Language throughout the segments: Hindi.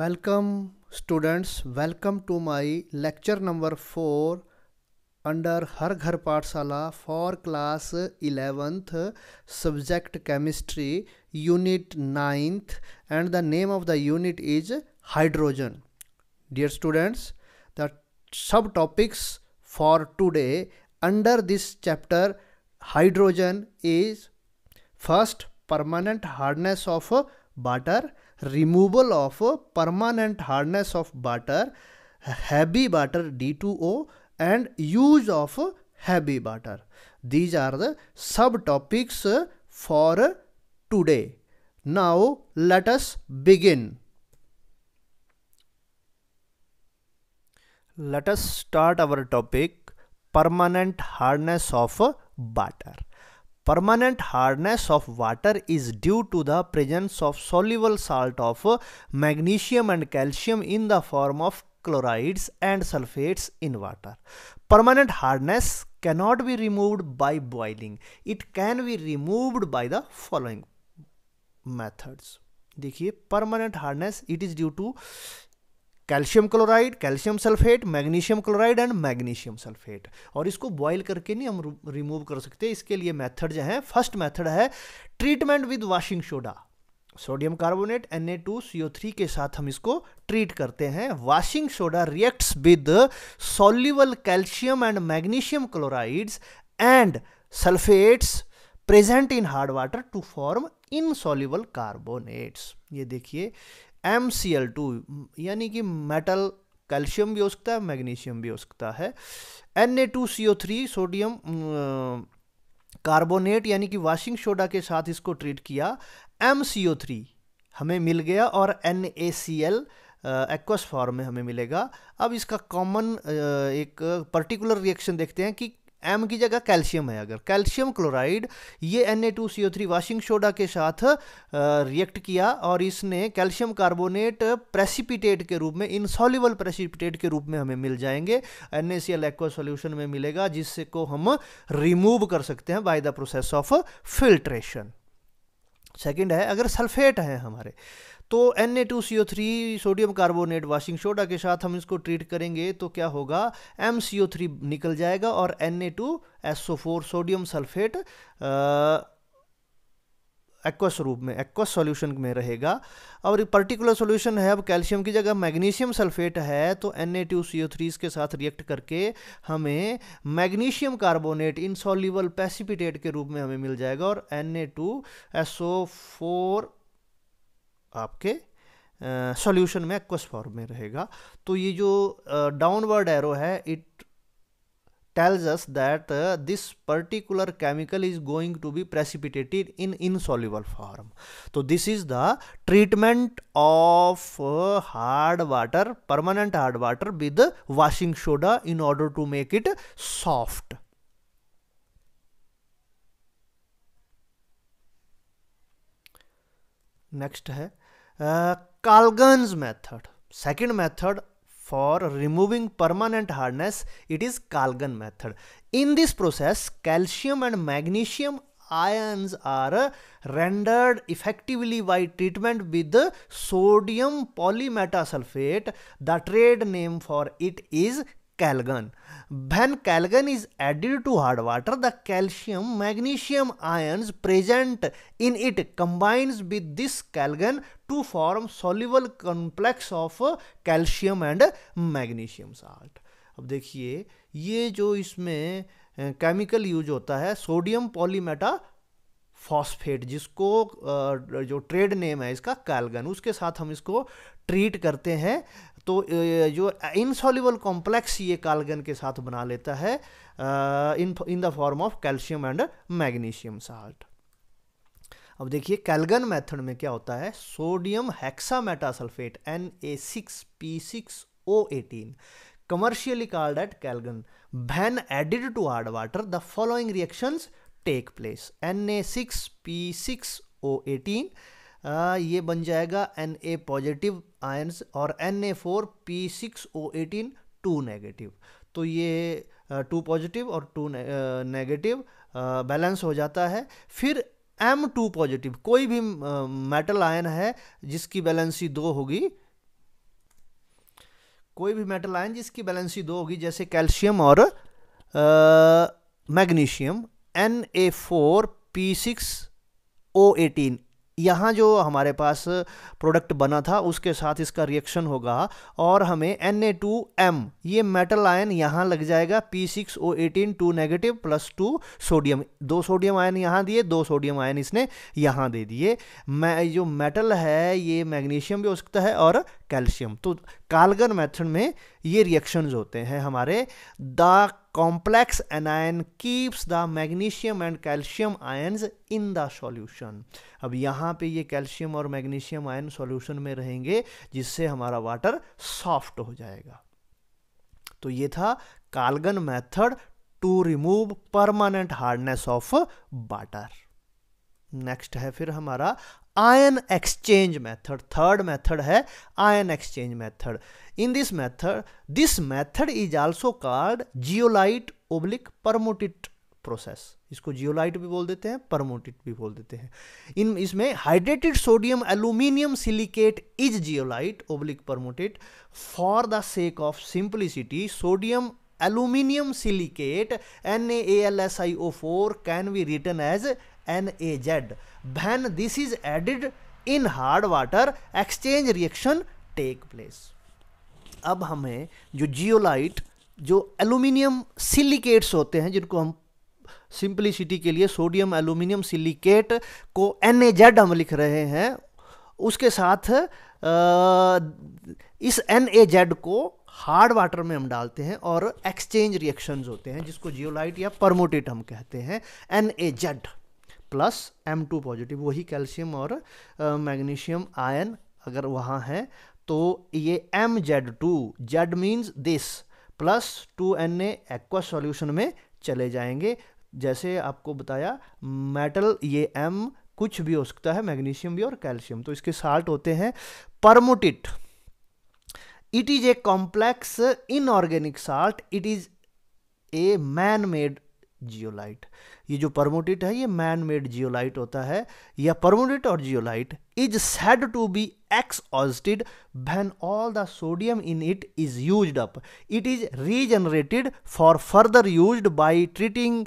Welcome students, welcome to my lecture number 4 under Har Ghar Pathshala for class 11th subject chemistry unit 9th and the name of the unit is hydrogen. Dear students, the subtopics for today under this chapter hydrogen is first permanent hardness of water removal of a permanent hardness of butter, heavy butter D2O and use of heavy butter. These are the subtopics for today. Now let us begin. Let us start our topic permanent hardness of butter. permanent hardness of water is due to the presence of soluble salt of magnesium and calcium in the form of chlorides and sulfates in water. Permanent hardness cannot be removed by boiling. It can be removed by the following methods. देखिए permanent hardness it is due to calcium chloride calcium sulphate magnesium chloride and magnesium sulphate और इसको बॉईल करके नहीं हम रिमूव कर सकते इसके लिए मेथड जो है फर्स्ट मेथड है treatment with washing soda sodium carbonate three के साथ हम इसको ट्रीट करते हैं washing soda reacts with soluble calcium and magnesium chlorides and sulphates present in hard water to form insoluble carbonates ये देखिए एम सी एल टू यानी कि मेटल कैल्शियम भी हो सकता है मैग्नीशियम भी हो सकता है N A two C O three sodium carbonate यानी कि वाशिंग सोडा के साथ इसको ट्रीट किया एम सी ओ थ्री हमें मिल गया और N A C L aqueous form में हमें मिलेगा अब इसका कॉमन एक पर्टिकुलर रिएक्शन देखते हैं कि एम की जगह कैल्शियम है अगर कैल्शियम क्लोराइड ये N A two C O three washing soda के साथ रिएक्ट किया और इसने कैल्शियम कार्बोनेट प्रेसिपिटेट के रूप में इनसॉल्यूबल प्रेसिपिटेट के रूप में हमें मिल जाएंगे N A C L aqua solution में मिलेगा जिससे को हम रिमूव कर सकते हैं by the process of filtration second है अगर सल्फेट हैं हमारे तो N A two C O three sodium carbonate washing soda के साथ हम इसको ट्रीट करेंगे तो क्या होगा एम सी ओ थ्री निकल जाएगा और N A two four sodium sulphate aqueous रूप में एक्वस सॉल्यूशन में रहेगा और पर्टिकुलर सॉल्यूशन है अब कैल्शियम की जगह मैग्नीशियम सल्फेट है तो N A two C O three के साथ रिएक्ट करके हमें मैग्नीशियम कार्बोनेट इनसॉल्यूबल पैसिपिटेट के रूप में हमें मिल जाएगा और N A two S O four आपके सॉल्यूशन में एक्वस फॉर्म में रहेगा तो ये जो डाउनवर्ड एरो है it tells us that this particular chemical is going to be precipitated in insoluble form तो this is the treatment of hard water permanent hard water with washing soda in order to make it soft next है Uh, Kalgan's method, second method for removing permanent hardness, it is Kalgan method. In this process, calcium and magnesium ions are uh, rendered effectively by treatment with the sodium polymetasulfate. The trade name for it is Calgon when Calgon is added to hard water the calcium magnesium ions present in it combines with this Calgon to form soluble complex of calcium and magnesium salt अब देखिए ये जो इसमें केमिकल यूज होता है सोडियम पॉलीमेटा फॉस्फेट जिसको जो ट्रेड नेम है इसका कैलगन उसके साथ हम इसको ट्रीट करते हैं तो जो इनसॉल्यूबल कॉम्प्लेक्स ये कालगन के साथ बना लेता है in in the form of calcium and magnesium salt अब देखिए कैलगन मेथड में क्या होता है sodium hexametasulphate N A six P six O eighteen commercially called at Calgon when added to hard water the following reactions take place N A six P six O eighteen ये बन जाएगा एन ए पॉजिटिव आयन्स और N A four P six O eighteen two negative तो ये टू uh, पॉजिटिव और टू नेगेटिव बैलेंस हो जाता है फिर एम टू पॉजिटिव कोई भी मेटल uh, आयन है जिसकी बैलेंसी दो होगी कोई भी मेटल आयन जिसकी बैलेंसी दो होगी जैसे कैल्शियम और magnesium uh, N A four P six O eighteen यहाँ जो हमारे पास प्रोडक्ट बना था उसके साथ इसका रिएक्शन होगा और हमें एन ए टू एम ये मेटल आयन यहाँ लग जाएगा P six O eighteen two negative plus two sodium दो सोडियम आयन यहाँ दिए दो सोडियम आयन इसने यहाँ दे दिए मैं जो मेटल है ये मैग्नीशियम भी हो सकता है और कैल्शियम तो कालगर मेथड में ये रिएक्शंस होते हैं हमारे the complex anion keeps the magnesium and calcium ions in the solution अब यहाँ पे ये कैल्शियम और मैग्नीशियम आयन सॉल्यूशन में रहेंगे जिससे हमारा वाटर सॉफ्ट हो जाएगा तो ये था Calgon method to remove permanent hardness of water next है फिर हमारा ion exchange method third method है ion exchange method in this method this method is also called zeolite oblique permutit process इसको जियोलाइट भी बोल देते हैं परमोटिट भी बोल देते हैं इन इसमें hydrated sodium aluminium silicate is zeolite oblique permutit for the sake of simplicity sodium aluminium silicate N A L S I O four can be written as N A Z when this is added in hard water exchange reaction take place अब हमें जो जियोलाइट जो एल्यूमिनियम सिलिकेट्स होते हैं जिनको हम सिंपलिसिटी के लिए सोडियम एल्यूमिनियम सिलिकेट को एन ए जेड हम लिख रहे हैं उसके साथ इस एन ए जेड को हार्ड वाटर में हम डालते हैं और एक्सचेंज रिएक्शंस होते हैं जिसको जियोलाइट या परमोटेट हम कहते हैं N A Z plus M two positive वही कैल्शियम और मैग्नीशियम आयन अगर वहाँ है तो ये M Z two Z means this plus two N A aqua solution में चले जाएंगे जैसे आपको बताया मेटल ये एम कुछ भी हो सकता है मैग्नीशियम भी और कैल्शियम तो इसके साल्ट होते हैं permutit it is a complex inorganic salt it is a man made zeolite ये जो परमोटिट है ये मैन मेड जियोलाइट होता है या परमोटिट और zeolite is said to be exhausted when all the sodium in it is used up it is regenerated for further use by treating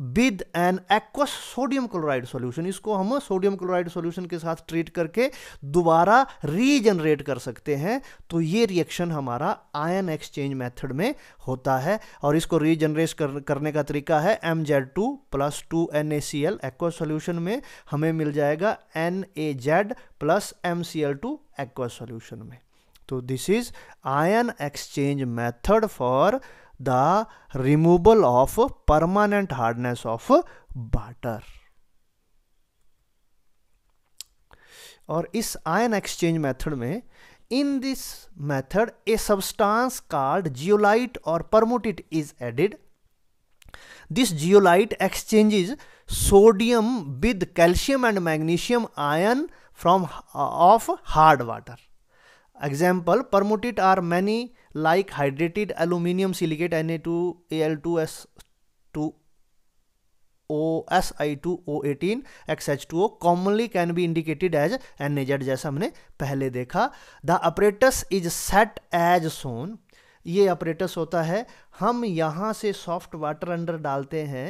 with an aqueous sodium chloride solution इसको हम सोडियम क्लोराइड सॉल्यूशन के साथ ट्रीट करके दोबारा रीजनरेट कर सकते हैं तो ये रिएक्शन हमारा आयन एक्सचेंज मेथड में होता है और इसको रीजनरेट कर, करने का तरीका है M Z two plus two N A C L aqua solution में हमें मिल जाएगा N A Z plus M C L two aqueous solution में तो this is ion exchange method for the removal of permanent hardness of butter और इस आयन एक्सचेंज मेथड में in this method a substance called zeolite और permutit is added this zeolite exchanges sodium with calcium and magnesium ion from of hard water example permutit are many like hydrated aluminium silicate N A two A L two S two O S I two O eighteen X H two O commonly can be indicated as N A Z जैसा हमने पहले देखा the apparatus is set as shown ये अपरेटस होता है हम यहाँ से सॉफ्ट वाटर अंडर डालते हैं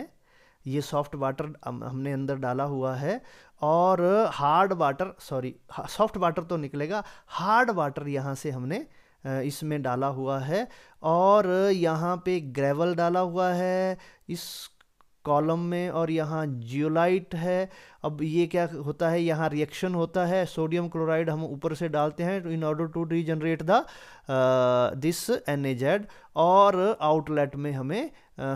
ये सॉफ्ट वाटर हमने अंदर डाला हुआ है और hard water sorry soft water तो निकलेगा हार्ड वाटर यहाँ से हमने इसमें डाला हुआ है और यहाँ पे ग्रेवल डाला हुआ है इस कॉलम में और यहाँ जियोलाइट है अब ये क्या होता है यहाँ रिएक्शन होता है सोडियम क्लोराइड हम ऊपर से डालते हैं in order to regenerate the this एन और आउटलेट में हमें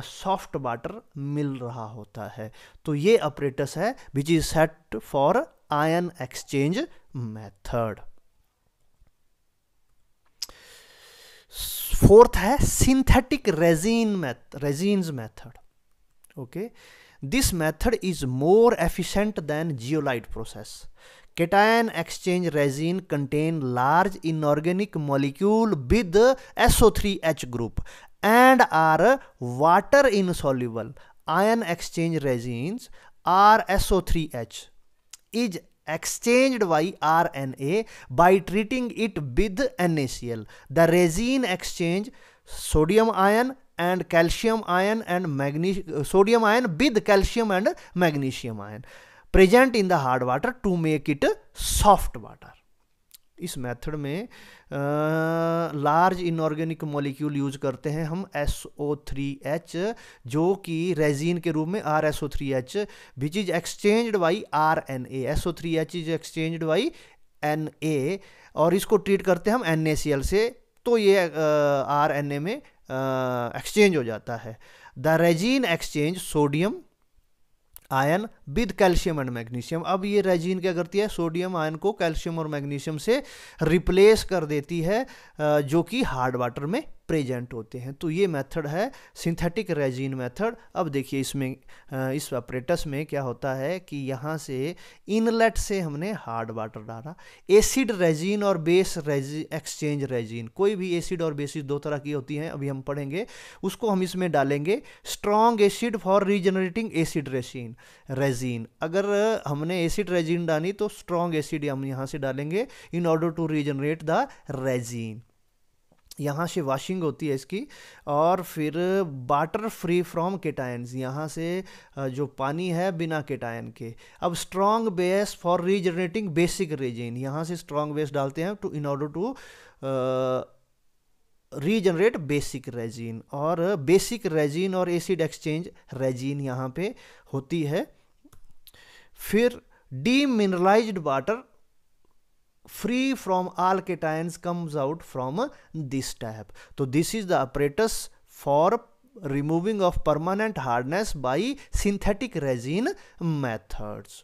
सॉफ्ट uh, वाटर मिल रहा होता है तो ये ऑपरेटस है which is set for ion exchange method fourth है synthetic resin method resins method okay this method is more efficient than zeolite process cation exchange resin contain large inorganic molecule with SO3H group and are water insoluble ion exchange resins so 3 h is exchanged by RNA by treating it with NaCl. The resin exchange sodium ion and calcium ion and magnesium sodium ion with calcium and magnesium ion present in the hard water to make it soft water इस मेथड में लार्ज इनऑर्गेनिक मॉलिक्यूल यूज करते हैं हम एस ओ थ्री एच जो कि रेजिन के रूप में R S O three H which is exchanged by R N A S O three H is exchanged by N A और इसको ट्रीट करते हैं हम एन ए सी एल से तो ये आर एन ए में एक्सचेंज हो जाता है the resin exchange sodium ion with calcium and magnesium अब ये रेजिन क्या करती है सोडियम आयन को कैल्शियम और मैग्नीशियम से रिप्लेस कर देती है जो कि हार्ड वाटर में प्रेजेंट होते हैं तो ये मेथड है सिंथेटिक रेजिन मेथड अब देखिए इसमें इस ऑपरेटस में क्या होता है कि यहाँ से इनलेट से हमने हार्ड वाटर डाला एसिड रेजिन और बेस रेजिन एक्सचेंज रेजिन कोई भी एसिड और बेसिस दो तरह की होती हैं अभी हम पढ़ेंगे उसको हम इसमें डालेंगे strong acid for regenerating acid resin resin ट्रेजीन अगर हमने एसिड रेजीन डाली तो स्ट्रॉन्ग एसिड हम यहाँ से डालेंगे in order to regenerate the resin यहाँ से वॉशिंग होती है इसकी और फिर वाटर फ्री फ्रॉम केटाइन यहाँ से जो पानी है बिना केटायन के अब strong base for regenerating basic resin यहाँ से स्ट्रॉन्ग बेस डालते हैं to in order to regenerate basic resin और बेसिक रेजीन और एसिड एक्सचेंज रेजीन यहाँ पे होती है फिर डी demineralised water free from all cations comes out from this tap तो this is the apparatus for removing of permanent hardness by synthetic resin methods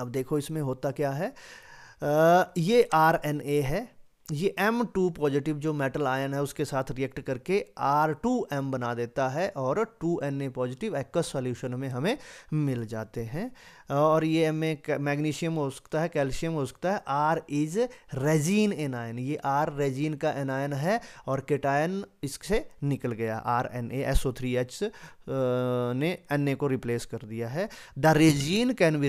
अब देखो इसमें होता क्या है आ, ये आर एन ए है ये एम टू पॉजिटिव जो मेटल आयन है उसके साथ रिएक्ट करके आर टू एम बना देता है और two N A positive X solution में हमें मिल जाते हैं और ये में मैग्नीशियम हो सकता है कैल्शियम हो सकता है आर इज रेजीन एनायन ये आर रेजीन का एनायन है और केटायन इससे निकल गया R N A S O three H ने एन ए को रिप्लेस कर दिया है the resin can be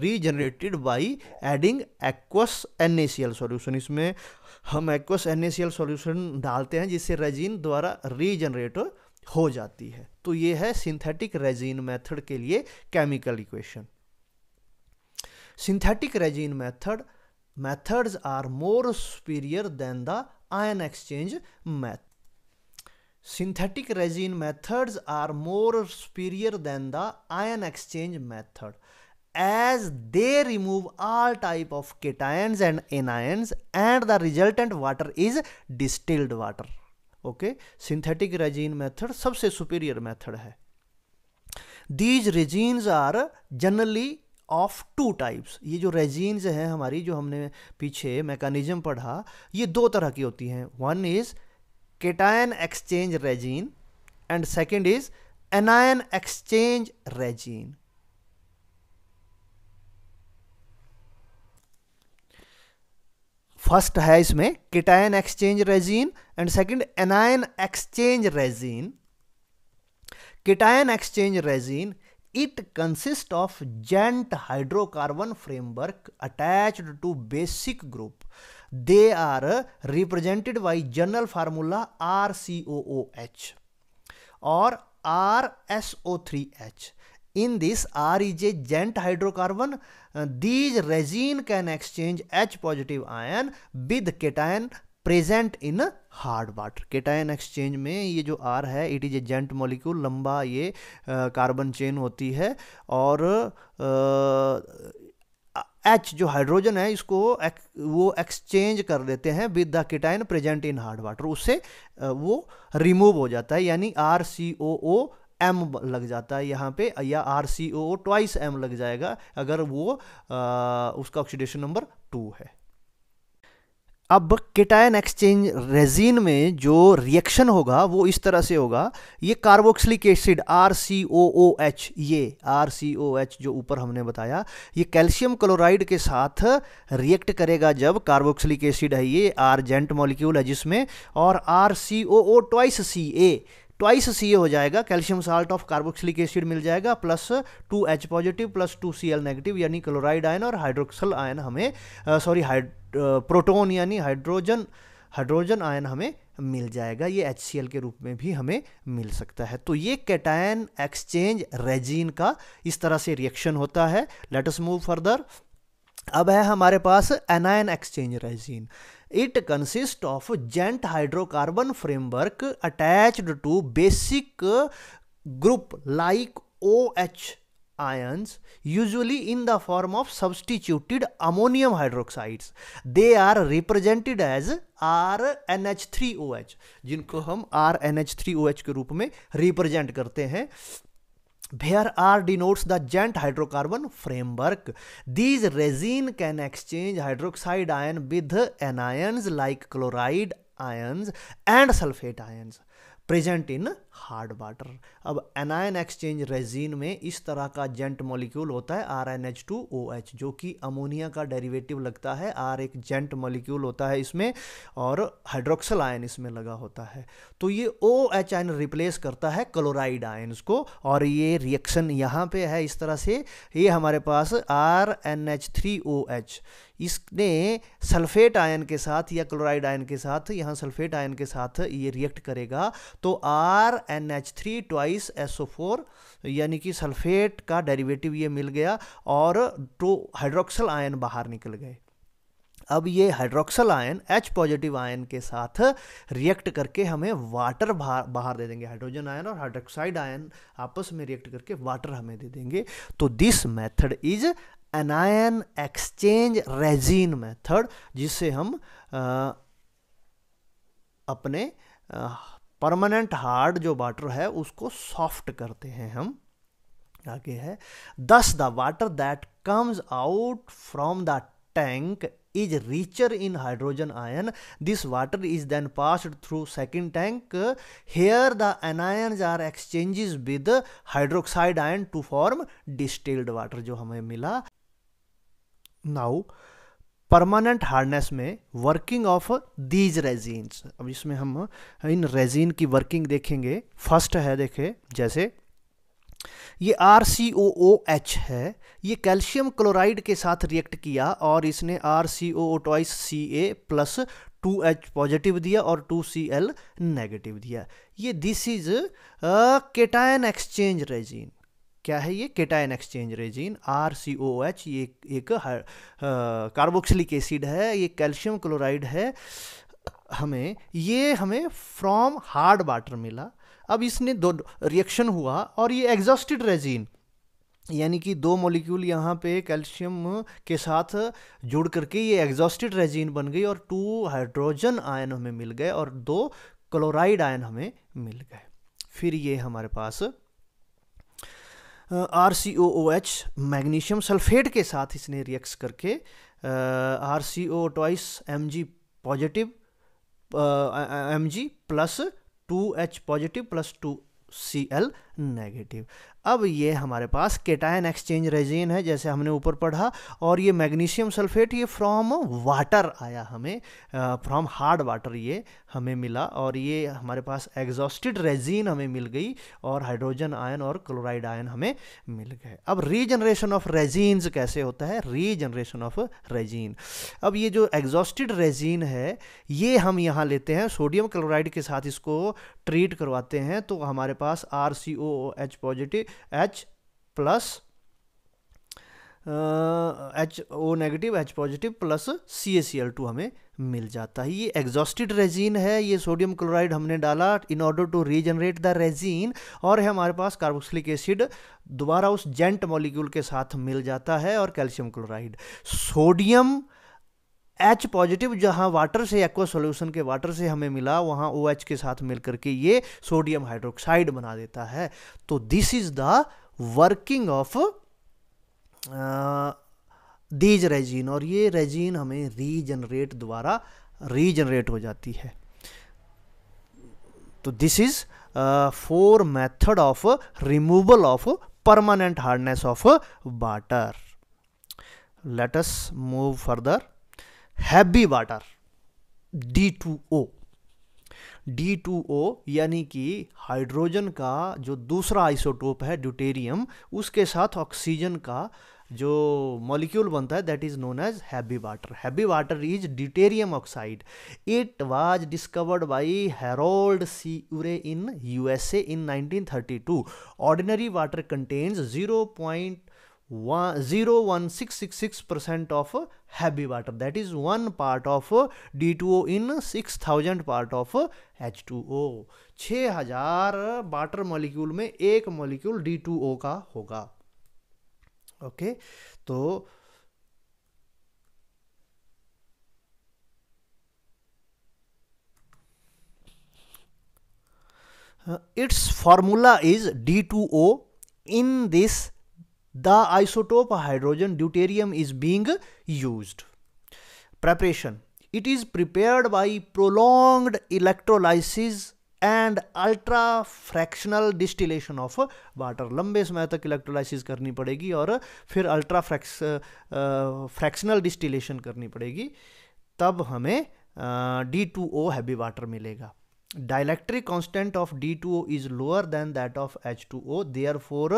regenerated by adding aqueous N A C L solution इसमें हम aqueous N A C L solution डालते हैं जिससे रेजीन द्वारा रीजनरेट हो जाती है तो ये है सिंथेटिक रेजिन मेथड के लिए chemical equation synthetic resin method methods are more superior than the ion exchange math synthetic resin methods are more superior than the ion exchange method as they remove all type of cations and anions and the resultant water is distilled water okay synthetic resin method सबसे सुपीरियर मेथड है these resins are generally of two types ये जो रेजीन्स हैं हमारी जो हमने पीछे मैकेनिज्म पढ़ा ये दो तरह की होती हैं one is cation exchange resin and second is anion exchange resin first है इसमें cation exchange resin and second anion exchange resin cation exchange resin it consist of giant hydrocarbon framework attached to basic group they are represented by general formula R C O O H और R S O three H in this R is a giant hydrocarbon these resin can exchange H positive ion with cation present in hard water cation exchange में ये जो आर है it is a giant molecule लंबा ये कार्बन चेन होती है और एच जो हाइड्रोजन है इसको एक, वो एक्सचेंज कर देते हैं with the cation present in hard water उससे वो रिमूव हो जाता है यानी are C O O M लग जाता है यहाँ पे या R C O twice M लग जाएगा अगर वो आ, उसका ऑक्सीडेशन नंबर टू है अब केटायन एक्सचेंज रेजिन में जो रिएक्शन होगा वो इस तरह से होगा ये carboxylic acid R C O O H ये आर सी ओ एच जो ऊपर हमने बताया ये कैल्शियम क्लोराइड के साथ रिएक्ट करेगा जब कार्बोक्सिलिक एसिड है ये जेंट मॉलिक्यूल है जिसमें और R C O O twice C A twice C A हो जाएगा calcium salt of carboxylic acid मिल जाएगा plus two H positive plus two C L negative यानी क्लोराइड आयन और हाइड्रोक्सल आयन हमें सॉरी हाइड प्रोटोन यानी हाइड्रोजन हाइड्रोजन आयन हमें मिल जाएगा ये एच के रूप में भी हमें मिल सकता है तो ये कैटायन एक्सचेंज रेजिन का इस तरह से रिएक्शन होता है लेटस मूव फर्दर अब है हमारे पास anion exchange resin it consist of giant hydrocarbon framework attached to basic group like O H ions usually in the form of substituted ammonium hydroxides they are represented as R N H three O H जिनको हम R N H three O H के रूप में रिप्रेजेंट करते हैं Where R denotes the gent hydrocarbon framework. These resin can exchange hydroxide ion with anions like chloride ions and sulfate ions. Present in hard water अब एनायन एक्सचेंज रेजिन में इस तरह का जेंट मॉलिक्यूल होता है R N H two O H जो कि अमोनिया का डेरिवेटिव लगता है आर एक जेंट मॉलिक्यूल होता है इसमें और हाइड्रोक्सल आयन इसमें लगा होता है तो ये ओ एच आयन रिप्लेस करता है क्लोराइड आयन को और ये रिएक्शन यहाँ पे है इस तरह से ये हमारे पास R N H three O H इसने सल्फेट आयन के साथ या क्लोराइड आयन के साथ यहाँ सल्फेट आयन के साथ ये रिएक्ट करेगा तो R N H three twice S O four यानी कि सल्फेट का डेरिवेटिव ये मिल गया और टू हाइड्रोक्सल आयन बाहर निकल गए अब ये hydroxyl ion H positive ion के साथ रिएक्ट करके हमें वाटर बाहर बाहर दे देंगे हाइड्रोजन आयन और हाइड्रोक्साइड आयन आपस में रिएक्ट करके वाटर हमें दे देंगे तो this method is anion exchange resin method जिसे हम आ, अपने परमानेंट हार्ड जो वाटर है उसको सॉफ्ट करते हैं हम आगे है thus the water that comes out from the tank is richer in hydrogen ion this water is then passed through second tank here the anion are exchanges with hydroxide ion to form distilled water जो हमें मिला नाउ परमानेंट हार्डनेस में वर्किंग ऑफ दीज रेजिन्स अब इसमें हम इन रेजिन की वर्किंग देखेंगे फर्स्ट है देखे जैसे ये R C O O H है ये कैल्शियम क्लोराइड के साथ रिएक्ट किया और इसने R C O O twice C A plus two H positive दिया और टू सी एल नेगेटिव दिया ये this is cation exchange resin क्या है ये cation exchange resin R C O H ये एक कार्बोक्सिलिक एसिड है ये कैल्शियम क्लोराइड है हमें ये हमें फ्रॉम हार्ड वाटर मिला अब इसने दो रिएक्शन हुआ और ये एग्जॉस्टेड रेजीन यानी कि दो मॉलिक्यूल यहाँ पे कैल्शियम के साथ जुड़ करके ये एग्जॉस्टेड रेजीन बन गई और टू हाइड्रोजन आयन हमें मिल गए और दो क्लोराइड आयन हमें मिल गए फिर ये हमारे पास R C O O H magnesium sulphate के साथ इसने रिएक्ट करके R C O twice M G positive M G plus two H positive plus two C L negative अब ये हमारे पास केटायन एक्सचेंज रेजिन है जैसे हमने ऊपर पढ़ा और ये मैग्नीशियम सल्फेट ये फ्रॉम वाटर आया हमें फ्रॉम हार्ड वाटर ये हमें मिला और ये हमारे पास एग्जॉस्टिड रेजिन हमें मिल गई और हाइड्रोजन आयन और क्लोराइड आयन हमें मिल गए अब रीजनरेशन ऑफ रेजिन्स कैसे होता है रीजनरेशन ऑफ रेजीन अब ये जो एग्जॉस्टिड रेजीन है ये हम यहाँ लेते हैं सोडियम क्लोराइड के साथ इसको ट्रीट करवाते हैं तो हमारे पास R C O H positive H plus H O negative H positive plus C A C L two हमें मिल जाता है ये एग्जॉस्टिड रेजिन है ये सोडियम क्लोराइड हमने डाला in order to regenerate the resin और है हमारे पास कार्बोक्सिलिक एसिड दोबारा उस जेंट मॉलिक्यूल के साथ मिल जाता है और calcium chloride sodium H positive जहाँ वाटर से एक्वा सोल्यूशन के वाटर से हमें मिला वहाँ ओ OH के साथ मिल करके ये सोडियम हाइड्रोक्साइड बना देता है तो this is the working of these resin और ये रेजिन हमें रीजनरेट द्वारा रीजनरेट हो जाती है तो this is for method of removal of permanent hardness of water let's move further heavy water D two O D two O यानी कि हाइड्रोजन का जो दूसरा आइसोटोप है ड्यूटेरियम उसके साथ ऑक्सीजन का जो मॉलिक्यूल बनता है that is known as heavy water heavy water is deuterium oxide it was discovered by Harold Urey in USA in 1932 ordinary water contains 0.0 0.1666 percent of heavy water that is one part of D2O in 6000 part of H2O 6000 water molecule में एक मॉलिक्यूल D2O का होगा ओके okay? तो its formula is D two O in this the isotope hydrogen deuterium is being use preparation it is prepare by prolonged electrolysis and ultra fractional distillation of water लंबे समय तक इलेक्ट्रोलाइसिस करनी पड़ेगी और फिर अल्ट्रा फ्रैक्स फ्रैक्शनल डिस्टिलेशन करनी पड़ेगी तब हमें D two O heavy water मिलेगा dielectric constant of D two O is lower than that of H two O therefore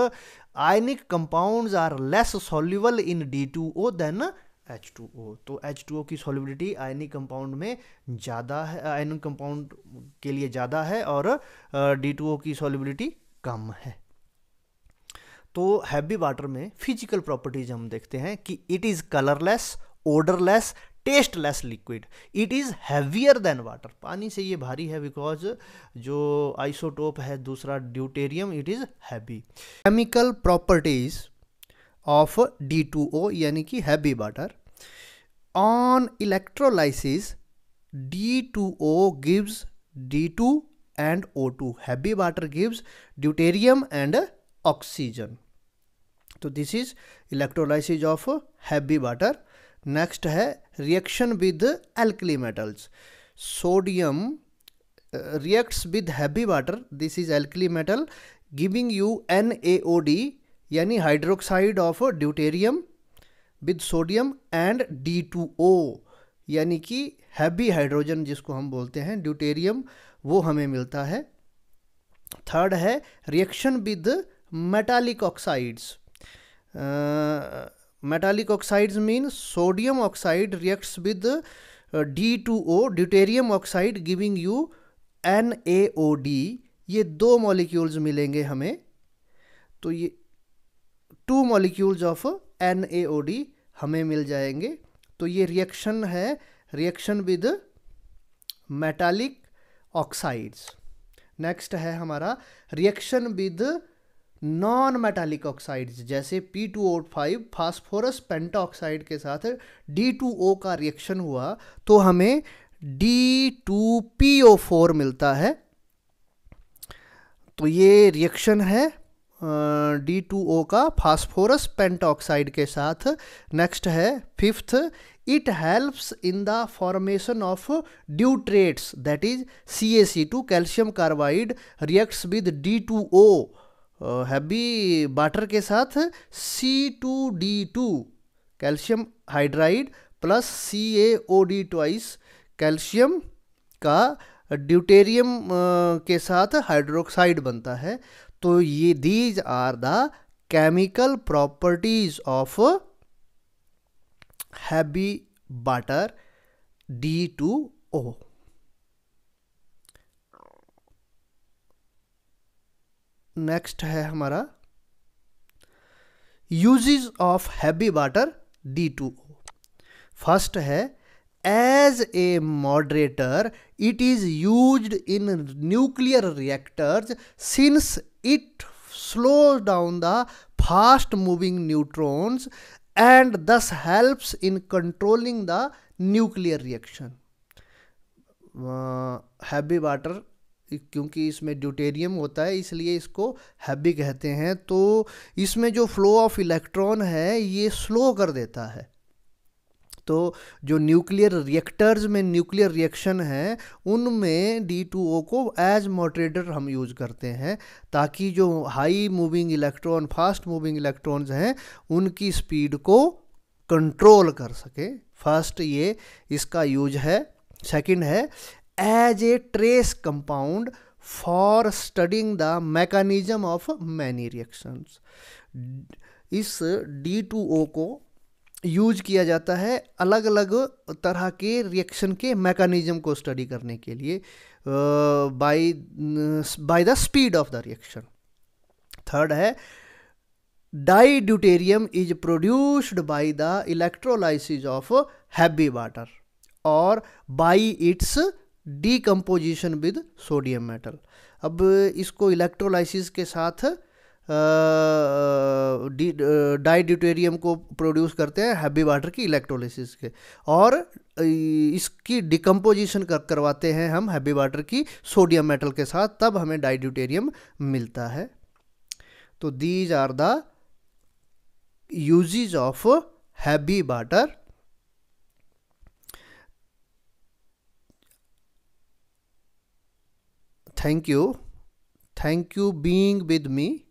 ionic compound are less soluble in D two O than H two O तो एच टू ओ की सॉल्यूबिलिटी आयनिक कंपाउंड में ज़्यादा है आयनिक कंपाउंड के लिए ज़्यादा है और डी टू ओ की सॉल्यूबिलिटी कम है तो हैवी वाटर में फिजिकल प्रॉपर्टीज हम देखते हैं कि it is colourless odourless tasteless liquid it is heavier than water पानी से ये भारी है बिकॉज जो आइसोटोप है दूसरा deuterium it is heavy chemical properties of D two O यानी कि heavy water on electrolysis D two O gives D two and O two heavy water gives deuterium and oxygen तो this is electrolysis of heavy water next है reaction with alkali metals sodium reacts with heavy water this is alkali metal giving you N A O D यानी hydroxide of deuterium with sodium and D two O यानी कि हैवी हाइड्रोजन जिसको हम बोलते हैं ड्यूटेरियम वो हमें मिलता है थर्ड है reaction with metallic oxides metallic oxides mean sodium oxide reacts with D two O deuterium oxide giving you N A O D ये दो मॉलिक्यूल्स मिलेंगे हमें तो ये two molecules of N A O D हमें मिल जाएंगे तो ये रिएक्शन है reaction with metallic oxides next है हमारा reaction with non metallic oxides जैसे P two O five penta pentaoxide के साथ डी टू ओ का रिएक्शन हुआ तो हमें D two P O four मिलता है तो ये रिएक्शन है डी टू ओ का पेंटा पेंटाऑक्साइड के साथ नेक्स्ट है fifth it helps in the formation of deuterates that is C A C two calcium carbide reacts with D two O heavy water के साथ C two D two calcium hydride plus C A O D twice calcium का ड्यूटेरियम के साथ हाइड्रोक्साइड बनता है तो ये these are the chemical properties of heavy water D two O next है हमारा uses of heavy water D two O first है as a moderator it is use in nuclear reactors since it slow down the fast moving neutrons and thus helps in controlling the nuclear reaction heavy water क्योंकि इसमें ड्यूटेरियम होता है इसलिए इसको हैबी कहते हैं तो इसमें जो फ्लो ऑफ इलेक्ट्रॉन है ये स्लो कर देता है तो जो न्यूक्लियर रिएक्टर्स में न्यूक्लियर रिएक्शन है उनमें D2O को एज मॉडरेटर हम यूज़ करते हैं ताकि जो high moving electron fast moving electrons हैं उनकी स्पीड को कंट्रोल कर सके फर्स्ट ये इसका यूज है सेकंड है as a trace compound for studying the mechanism of many reactions इस डी टू ओ को यूज किया जाता है अलग अलग तरह के रिएक्शन के मैकेनिज्म को स्टडी करने के लिए by by the speed of the reaction third है dideuterium is produced by the electrolysis of heavy water और by its decomposition with sodium metal अब इसको इलेक्ट्रोलाइसिस के साथ डाइड्यूटेरियम को प्रोड्यूस करते हैं हैवी वाटर की इलेक्ट्रोलाइसिस के और इसकी डिकम्पोजिशन कर करवाते हैं हम हैवी वाटर की सोडियम मेटल के साथ तब हमें डाइड्यूटेरियम मिलता है तो these are the usages of heavy water thank you thank you being with me